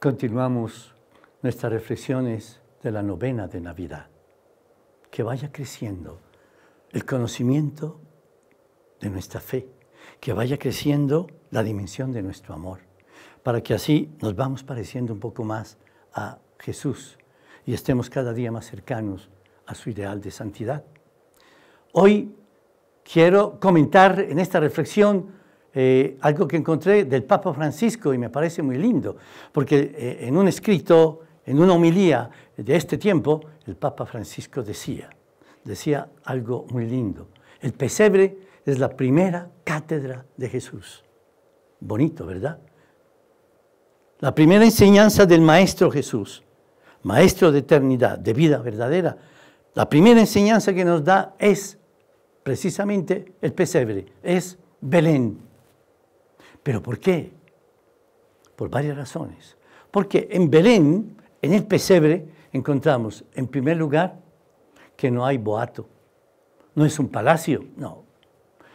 Continuamos nuestras reflexiones de la novena de Navidad. Que vaya creciendo el conocimiento de nuestra fe, que vaya creciendo la dimensión de nuestro amor, para que así nos vamos pareciendo un poco más a Jesús y estemos cada día más cercanos a su ideal de santidad. Hoy quiero comentar en esta reflexión eh, algo que encontré del Papa Francisco y me parece muy lindo, porque eh, en un escrito, en una homilía de este tiempo, el Papa Francisco decía, decía algo muy lindo. El pesebre es la primera cátedra de Jesús. Bonito, ¿verdad? La primera enseñanza del Maestro Jesús, Maestro de eternidad, de vida verdadera. La primera enseñanza que nos da es precisamente el pesebre, es Belén, ¿Pero por qué? Por varias razones. Porque en Belén, en el pesebre, encontramos, en primer lugar, que no hay boato. No es un palacio, no.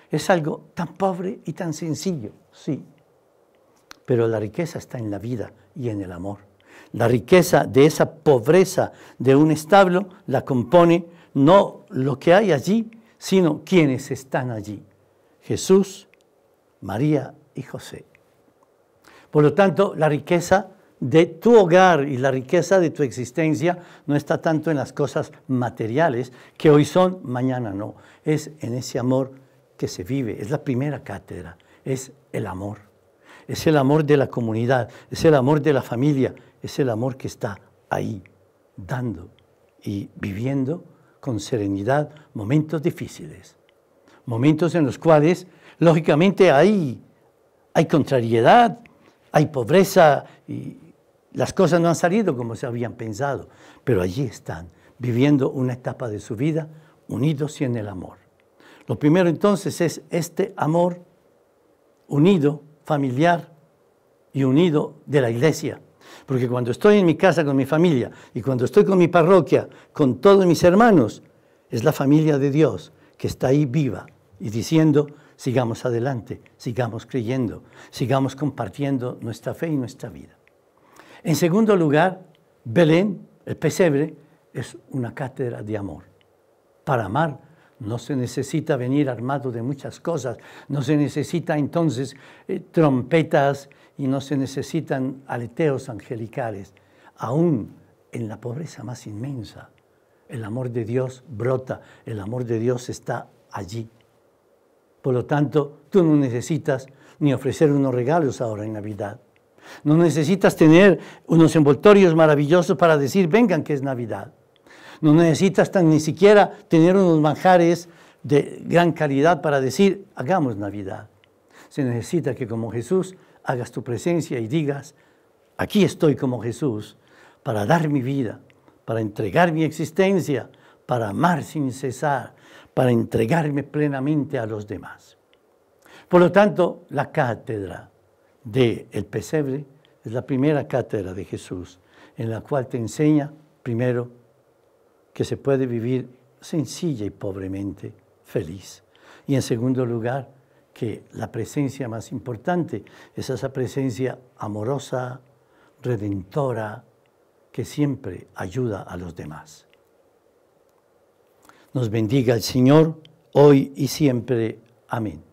Es algo tan pobre y tan sencillo, sí. Pero la riqueza está en la vida y en el amor. La riqueza de esa pobreza de un establo la compone no lo que hay allí, sino quienes están allí. Jesús, María y José. Por lo tanto, la riqueza de tu hogar y la riqueza de tu existencia no está tanto en las cosas materiales que hoy son, mañana no. Es en ese amor que se vive. Es la primera cátedra. Es el amor. Es el amor de la comunidad. Es el amor de la familia. Es el amor que está ahí, dando y viviendo con serenidad momentos difíciles. Momentos en los cuales, lógicamente, ahí hay contrariedad, hay pobreza y las cosas no han salido como se habían pensado, pero allí están, viviendo una etapa de su vida unidos y en el amor. Lo primero entonces es este amor unido, familiar y unido de la iglesia. Porque cuando estoy en mi casa con mi familia y cuando estoy con mi parroquia, con todos mis hermanos, es la familia de Dios que está ahí viva y diciendo, sigamos adelante, sigamos creyendo, sigamos compartiendo nuestra fe y nuestra vida. En segundo lugar, Belén, el pesebre, es una cátedra de amor. Para amar no se necesita venir armado de muchas cosas, no se necesita entonces eh, trompetas y no se necesitan aleteos angelicales. Aún en la pobreza más inmensa, el amor de Dios brota, el amor de Dios está allí por lo tanto, tú no necesitas ni ofrecer unos regalos ahora en Navidad. No necesitas tener unos envoltorios maravillosos para decir, vengan que es Navidad. No necesitas ni siquiera tener unos manjares de gran calidad para decir, hagamos Navidad. Se necesita que como Jesús hagas tu presencia y digas, aquí estoy como Jesús para dar mi vida, para entregar mi existencia, para amar sin cesar, para entregarme plenamente a los demás. Por lo tanto, la cátedra del el pesebre es la primera cátedra de Jesús, en la cual te enseña, primero, que se puede vivir sencilla y pobremente feliz. Y en segundo lugar, que la presencia más importante es esa presencia amorosa, redentora, que siempre ayuda a los demás. Nos bendiga el Señor hoy y siempre. Amén.